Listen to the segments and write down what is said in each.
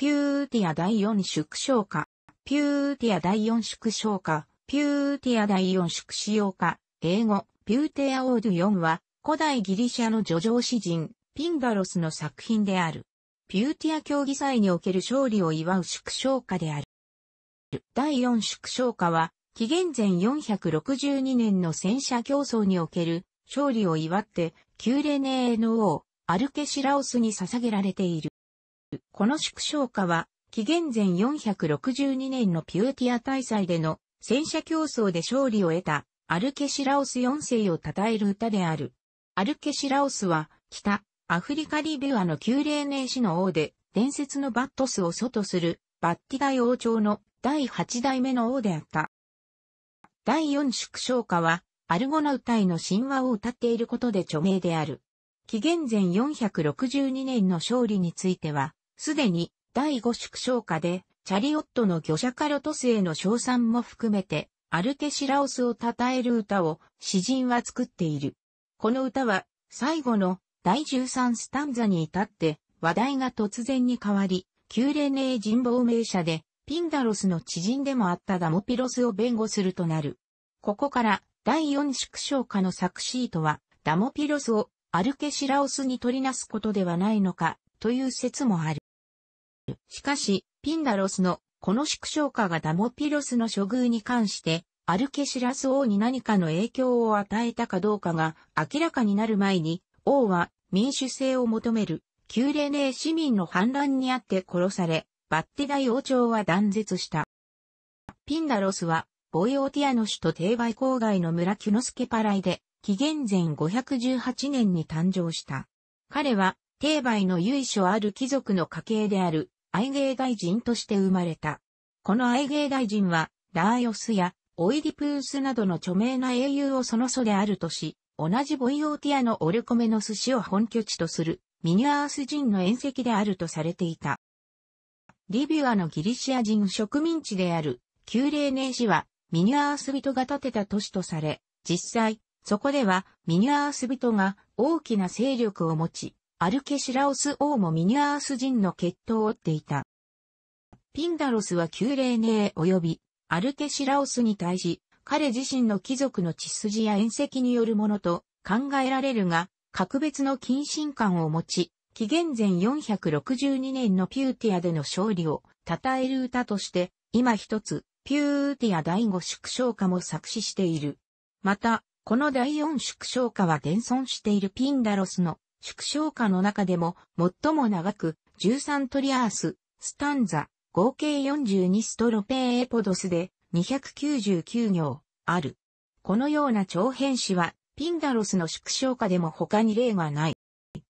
ピューティア第4縮小化、ピューティア第4縮小化、ピューティア第4縮使用化、英語、ピューティアオード4は、古代ギリシャの叙情詩人、ピンダロスの作品である。ピューティア競技祭における勝利を祝う縮小化である。第4縮小化は、紀元前462年の戦車競争における勝利を祝って、キューレネーの王、アルケシラオスに捧げられている。この祝勝歌は、紀元前462年のピューティア大祭での戦車競争で勝利を得たアルケシラオス4世を称える歌である。アルケシラオスは北アフリカリビュアの旧霊年史の王で伝説のバットスを祖とするバッティ大王朝の第8代目の王であった。第4祝勝歌はアルゴナウタイの神話を歌っていることで著名である。紀元前462年の勝利については、すでに第5縮小下で、チャリオットの魚者カロトスへの称賛も含めて、アルケシラオスを称える歌を詩人は作っている。この歌は、最後の第13スタンザに至って、話題が突然に変わり、旧レネー人亡名者で、ピンダロスの知人でもあったダモピロスを弁護するとなる。ここから、第4縮小下の作詞とは、ダモピロスをアルケシラオスに取りなすことではないのか、という説もある。しかし、ピンダロスのこの縮小化がダモピロスの処遇に関して、アルケシラス王に何かの影響を与えたかどうかが明らかになる前に、王は民主制を求める、旧レネー市民の反乱にあって殺され、バッテ大王朝は断絶した。ピンダロスは、ボイオティアの首都定売郊外の村キュノスケパライで、紀元前518年に誕生した。彼は、定売の由緒ある貴族の家系である、愛芸大臣として生まれた。この愛芸大臣は、ラーヨスやオイディプースなどの著名な英雄をその祖であるとし、同じボイオーティアのオルコメの寿司を本拠地とするミニアース人の宴席であるとされていた。リビュアのギリシア人植民地である旧霊ネー市はミニアース人が建てた都市とされ、実際、そこではミニアース人が大きな勢力を持ち、アルケシラオス王もミニアース人の血統を追っていた。ピンダロスは旧霊ネー及びアルケシラオスに対し、彼自身の貴族の血筋や縁石によるものと考えられるが、格別の近親感を持ち、紀元前462年のピューティアでの勝利を称える歌として、今一つ、ピューティア第五縮小歌も作詞している。また、この第四縮小歌は現存しているピンダロスの縮小歌の中でも最も長く、13トリアース、スタンザ、合計42ストロペーエポドスで299行ある。このような長編詩はピンダロスの縮小歌でも他に例がない。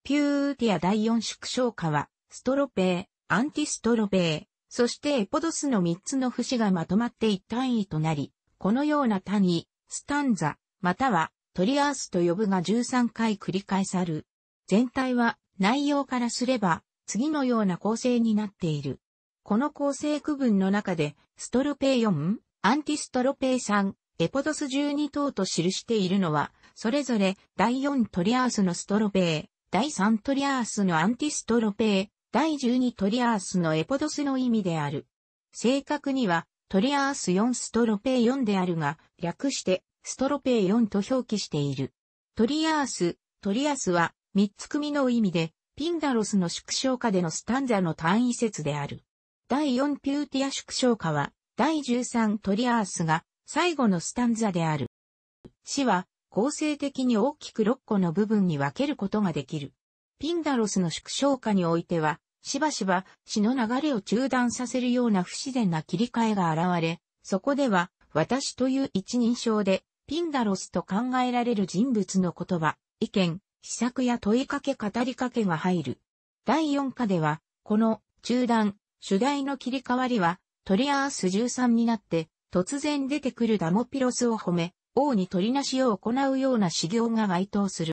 ピューティア第4縮小歌はストロペー、アンティストロペー、そしてエポドスの3つの節がまとまって一単位となり、このような単位、スタンザ、またはトリアースと呼ぶが13回繰り返さる。全体は内容からすれば次のような構成になっている。この構成区分の中で、ストロペイ4、アンティストロペイ3、エポドス12等と記しているのは、それぞれ第4トリアースのストロペイ、第3トリアースのアンティストロペイ、第12トリアースのエポドスの意味である。正確には、トリアース4ストロペイ4であるが、略して、ストロペイ4と表記している。トリアース、トリアスは、三つ組の意味で、ピンダロスの縮小下でのスタンザの単位説である。第四ピューティア縮小下は、第十三トリアースが最後のスタンザである。詩は構成的に大きく6個の部分に分けることができる。ピンダロスの縮小下においては、しばしば詩の流れを中断させるような不自然な切り替えが現れ、そこでは私という一人称でピンダロスと考えられる人物の言葉、意見、秘策や問いかけ語りかけが入る。第4課では、この中断、主題の切り替わりは、トリアース13になって、突然出てくるダモピロスを褒め、王に取りなしを行うような修行が該当する。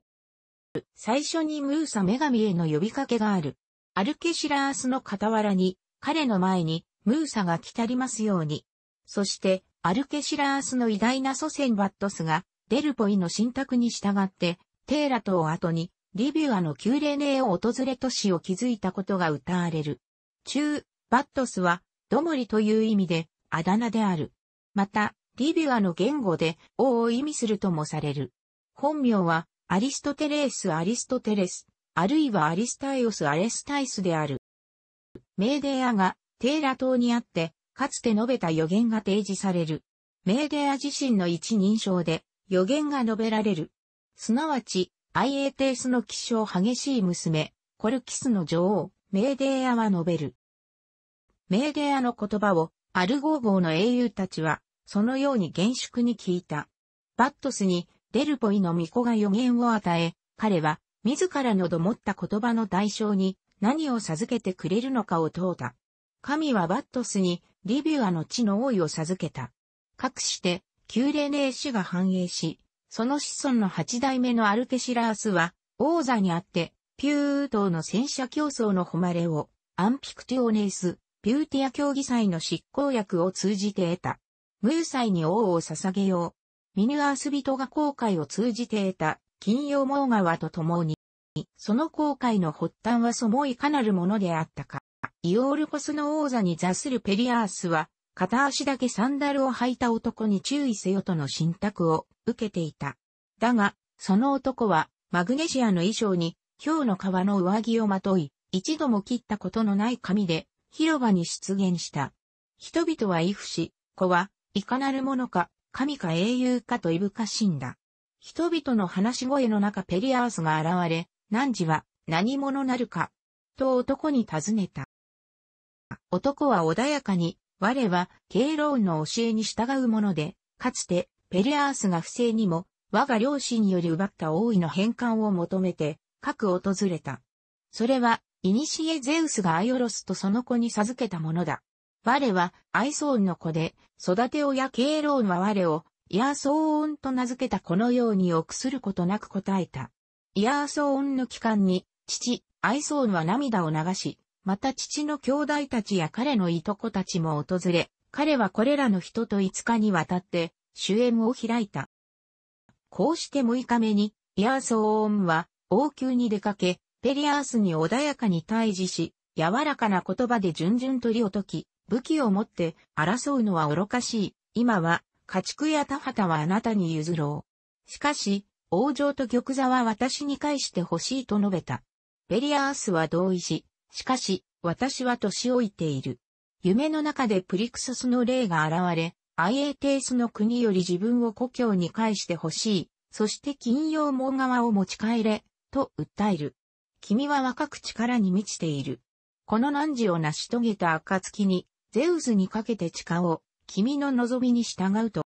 最初にムーサ女神への呼びかけがある。アルケシラースの傍らに、彼の前に、ムーサが来たりますように。そして、アルケシラースの偉大な祖先バットスが、デルポイの信託に従って、テーラ島を後に、リビュアの旧レネーを訪れ都市を築いたことが歌われる。中、バットスは、どもりという意味で、あだ名である。また、リビュアの言語で、王を意味するともされる。本名は、アリストテレース・アリストテレス、あるいはアリスタイオス・アレスタイスである。メーデアが、テーラ島にあって、かつて述べた予言が提示される。メーデア自身の一人称で、予言が述べられる。すなわち、アイエーテイスの気性激しい娘、コルキスの女王、メーデーアは述べる。メーデーアの言葉を、アルゴー号の英雄たちは、そのように厳粛に聞いた。バットスに、デルポイの巫女が予言を与え、彼は、自らのどもった言葉の代償に、何を授けてくれるのかを問うた。神はバットスに、リビュアの地の王位を授けた。かくして、旧霊霊子が繁栄し、その子孫の八代目のアルペシラースは、王座にあって、ピュートの戦車競争の誉れを、アンピクティオネイス、ピューティア競技祭の執行役を通じて得た。ムー祭に王を捧げよう。ミヌアース人が航海を通じて得た、金曜モーガワと共に、その航海の発端はそもいかなるものであったか。イオールコスの王座に座するペリアースは、片足だけサンダルを履いた男に注意せよとの信託を受けていた。だが、その男は、マグネシアの衣装に、氷の皮の上着をまとい、一度も切ったことのない髪で、広場に出現した。人々は畏怖し、子は、いかなるものか、神か英雄かといぶかしんだ。人々の話し声の中ペリアースが現れ、汝は何者なるか、と男に尋ねた。男は穏やかに我は、敬老の教えに従うもので、かつて、ペレアースが不正にも、我が両親により奪った王位の返還を求めて、各訪れた。それは、イニシエゼウスがアイオロスとその子に授けたものだ。我は、アイソーンの子で、育て親敬老は我を、イヤーソーンと名付けたこのように臆することなく答えた。イヤーソーンの期間に、父、アイソーンは涙を流し、また父の兄弟たちや彼のいとこたちも訪れ、彼はこれらの人と5日にわたって主演を開いた。こうして6日目に、イアーソーンは王宮に出かけ、ペリアースに穏やかに対峙し、柔らかな言葉で順々取りを解き、武器を持って争うのは愚かしい。今は、家畜や田畑はあなたに譲ろう。しかし、王城と玉座は私に返してほしいと述べた。ペリアースは同意し、しかし、私は年老いている。夢の中でプリクソスの霊が現れ、アイエーテイスの国より自分を故郷に返してほしい、そして金曜門側を持ち帰れ、と訴える。君は若く力に満ちている。この難を成し遂げた暁に、ゼウスにかけて誓おう、君の望みに従うと。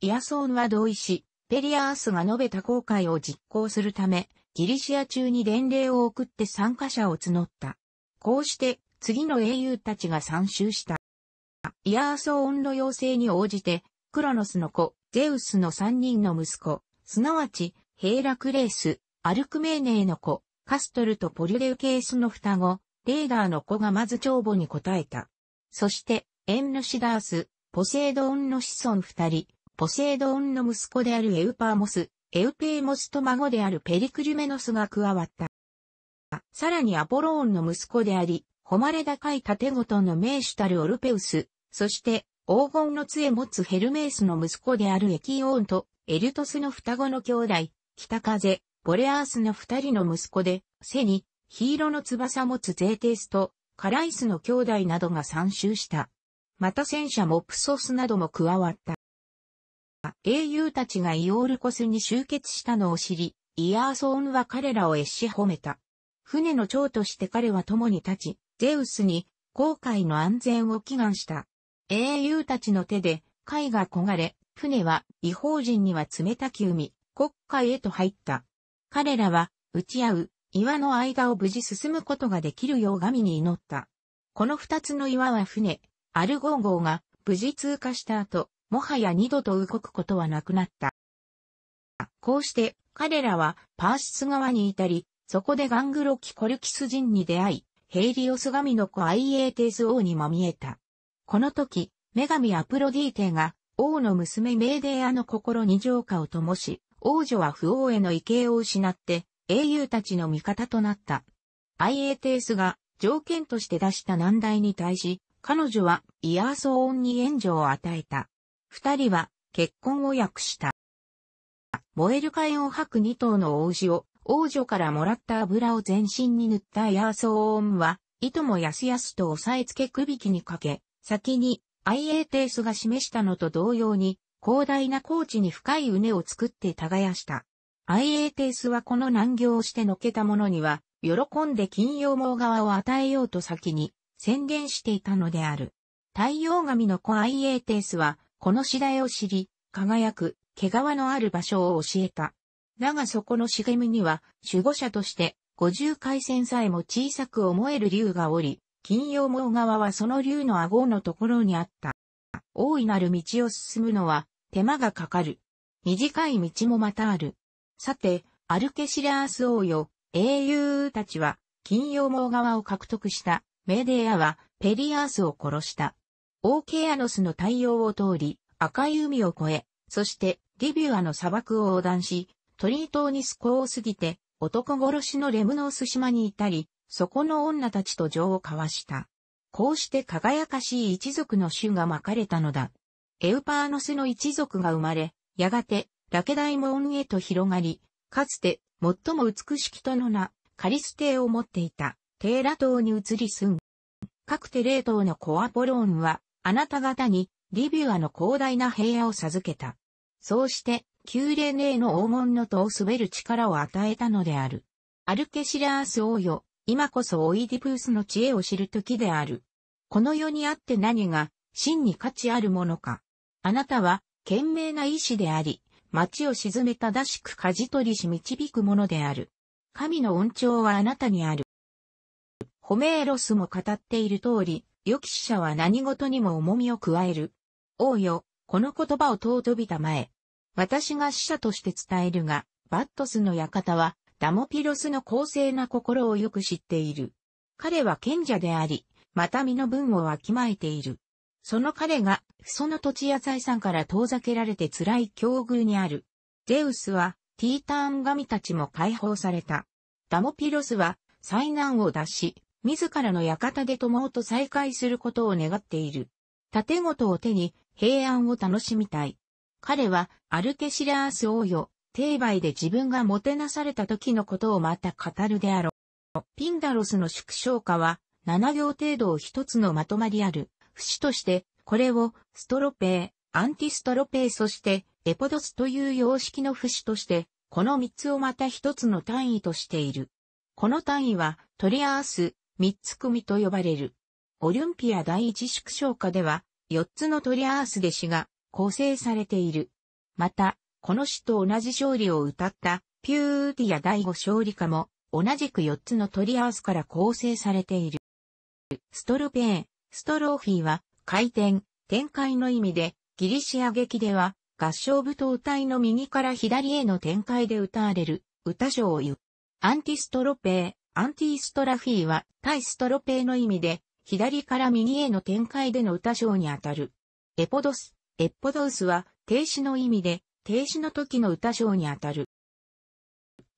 イアソーンは同意し、ペリアースが述べた航海を実行するため、ギリシア中に伝令を送って参加者を募った。こうして次の英雄たちが参集した。イアーソーンの要請に応じて、クロノスの子、ゼウスの三人の息子、すなわち、ヘイラクレース、アルクメーネーの子、カストルとポリュレウケースの双子、レーダーの子がまず帳簿に答えた。そして、エンヌシダース、ポセイドオンの子孫二人、ポセイドオンの息子であるエウパーモス、エウペーモスと孫であるペリクルメノスが加わった。さらにアポローンの息子であり、誉れ高い盾ごとの名手たるオルペウス、そして黄金の杖持つヘルメースの息子であるエキオーンとエルトスの双子の兄弟、北風、ボレアースの二人の息子で、背に、ヒーロの翼持つゼーテースと、カライスの兄弟などが参集した。また戦車モプソスなども加わった。英雄たちがイオールコスに集結したのを知り、イアーソーンは彼らを越し褒めた。船の長として彼は共に立ち、ゼウスに航海の安全を祈願した。英雄たちの手で貝が焦がれ、船は違法人には冷たき海、国海へと入った。彼らは打ち合う岩の間を無事進むことができるよう神に祈った。この二つの岩は船、アルゴン号が無事通過した後、もはや二度と動くことはなくなった。こうして彼らはパーシス側に至り、そこでガングロキ・コルキス人に出会い、ヘイリオス神の子アイエーテス王にまみえた。この時、女神アプロディーテが、王の娘メーデーアの心に浄化を灯し、王女は不王への畏敬を失って、英雄たちの味方となった。アイエーテスが条件として出した難題に対し、彼女はイヤーソーオンに援助を与えた。二人は結婚を約した。燃える火炎を吐く二頭の王子を王女からもらった油を全身に塗ったヤーソーオンは、いともやすやすと押さえつけくびきにかけ、先にアイエーテースが示したのと同様に、広大な高地に深い畝を作って耕した。アイエーテースはこの難行をしてのけた者には、喜んで金曜網側を与えようと先に宣言していたのである。太陽神の子アイエーテースは、この次第を知り、輝く、毛皮のある場所を教えた。だがそこの茂みには、守護者として、五十回戦さえも小さく思える竜がおり、金曜網側はその竜の顎のところにあった。大いなる道を進むのは、手間がかかる。短い道もまたある。さて、アルケシラース王よ、英雄たちは、金曜網側を獲得した、メデアは、ペリアースを殺した。オーケアノスの対応を通り、赤い海を越え、そして、リビュアの砂漠を横断し、鳥居島にスコを過ぎて、男殺しのレムノース島に至り、そこの女たちと情を交わした。こうして輝かしい一族の種がまかれたのだ。エウパーノスの一族が生まれ、やがて、ラケダイモンへと広がり、かつて、最も美しきとの名、カリステを持っていた、テーラ島に移り住ん。各テレー島のコアポローンは、あなた方に、リビュアの広大な平野を授けた。そうして、旧霊ネの黄金の戸を滑る力を与えたのである。アルケシラース王よ、今こそオイディプースの知恵を知る時である。この世にあって何が真に価値あるものか。あなたは賢明な意志であり、町を沈め正しく舵取りし導くものである。神の恩寵はあなたにある。ホメーロスも語っている通り、良き死者は何事にも重みを加える。王よ、この言葉を尊びたまえ。私が死者として伝えるが、バットスの館は、ダモピロスの公正な心をよく知っている。彼は賢者であり、また身の分をわきまえている。その彼が、その土地や財産から遠ざけられて辛い境遇にある。ゼウスは、ティーターン神たちも解放された。ダモピロスは、災難を脱し、自らの館で友と再会することを願っている。建物を手に、平安を楽しみたい。彼はアルケシラース王よ、定売で自分がもてなされた時のことをまた語るであろう。ピンダロスの縮小化は、7行程度を一つのまとまりある、節として、これをストロペー、アンティストロペーそして、エポドスという様式の節として、この三つをまた一つの単位としている。この単位は、トリアース、三つ組と呼ばれる。オリンピア第一縮小化では、四つのトリアースで死が、構成されている。また、この詩と同じ勝利を歌った、ピューティア第五勝利歌も、同じく四つの取り合わせから構成されている。ストルペーン、ストローフィーは、回転、展開の意味で、ギリシア劇では、合唱舞踏隊の右から左への展開で歌われる、歌唱を言う。アンティストロペー、アンティストラフィーは、対ストロペーの意味で、左から右への展開での歌唱にあたる。エポドス、エッポドウスは停止の意味で停止の時の歌唱にあたる。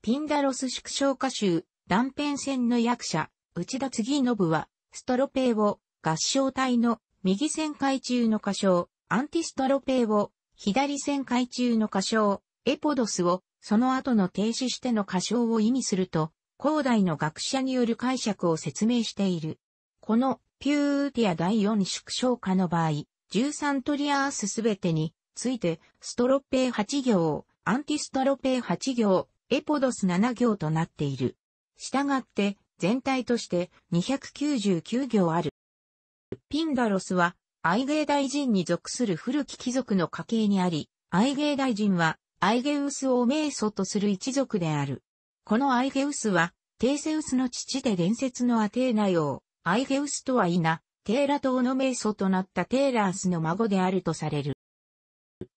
ピンダロス縮小歌集断片線の役者内田次信はストロペーを合唱隊の右旋回中の歌唱アンティストロペーを左旋回中の歌唱エポドスをその後の停止しての歌唱を意味すると、広大の学者による解釈を説明している。このピューティア第4縮小化の場合、13トリアースすべてについて、ストロッペイ8行、アンティストロペイ8行、エポドス7行となっている。したがって、全体として299行ある。ピンダロスは、アイゲー大臣に属する古き貴族の家系にあり、アイゲー大臣は、アイゲウスを名祖とする一族である。このアイゲウスは、テーセウスの父で伝説のアテーナ王、アイゲウスとは否、テーラ島の名祖となったテーラースの孫であるとされる。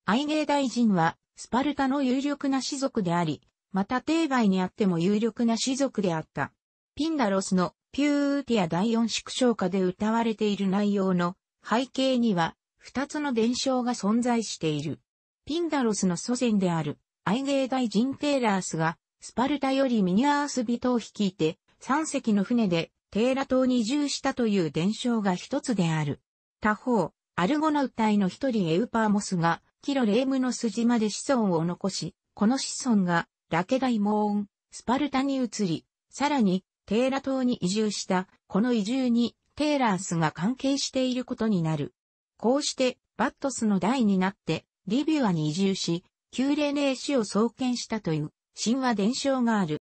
アイゲー大臣は、スパルタの有力な士族であり、また帝外にあっても有力な士族であった。ピンダロスのピューティア第四縮小歌で歌われている内容の背景には、二つの伝承が存在している。ピンダロスの祖先である、アイゲー大臣テーラースが、スパルタよりミニアース人を率いて、三隻の船でテーラ島に移住したという伝承が一つである。他方、アルゴナウ隊の一人エウパーモスが、キロレームの筋まで子孫を残し、この子孫が、ラケダイモーン、スパルタに移り、さらに、テーラ島に移住した、この移住に、テーラースが関係していることになる。こうして、バットスの代になって、リビュアに移住し、旧霊霊死を創建したという、神話伝承がある。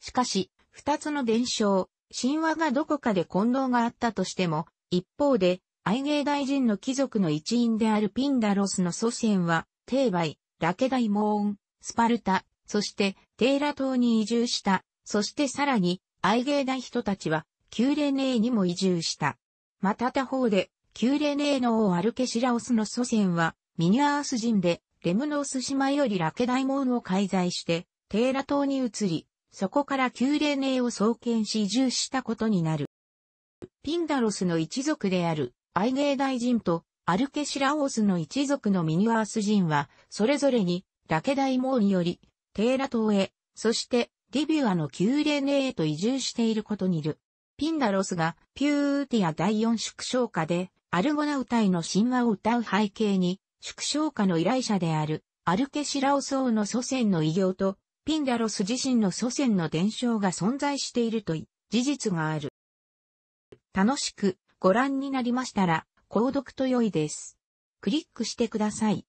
しかし、二つの伝承、神話がどこかで混同があったとしても、一方で、愛芸大人の貴族の一員であるピンダロスの祖先は、テーバイ、ラケダイモーン、スパルタ、そしてテーラ島に移住した、そしてさらに、愛芸大人たちは、キューレネーにも移住した。また他方で、キューレネーの王アルケシラオスの祖先は、ミニアース人で、レムノース島よりラケダイモーンを介在して、テーラ島に移り、そこから旧霊名を創建し移住したことになる。ピンダロスの一族であるアイゲー大人とアルケシラオースの一族のミニワース人は、それぞれにラケダイモーにより、テーラ島へ、そしてィビュアの旧霊ネへと移住していることにいる。ピンダロスがピューティア第四縮小歌でアルゴナウタイの神話を歌う背景に、縮小歌の依頼者であるアルケシラオス王の祖先の異業とピンダロス自身の祖先の伝承が存在しているとい、事実がある。楽しくご覧になりましたら、購読と良いです。クリックしてください。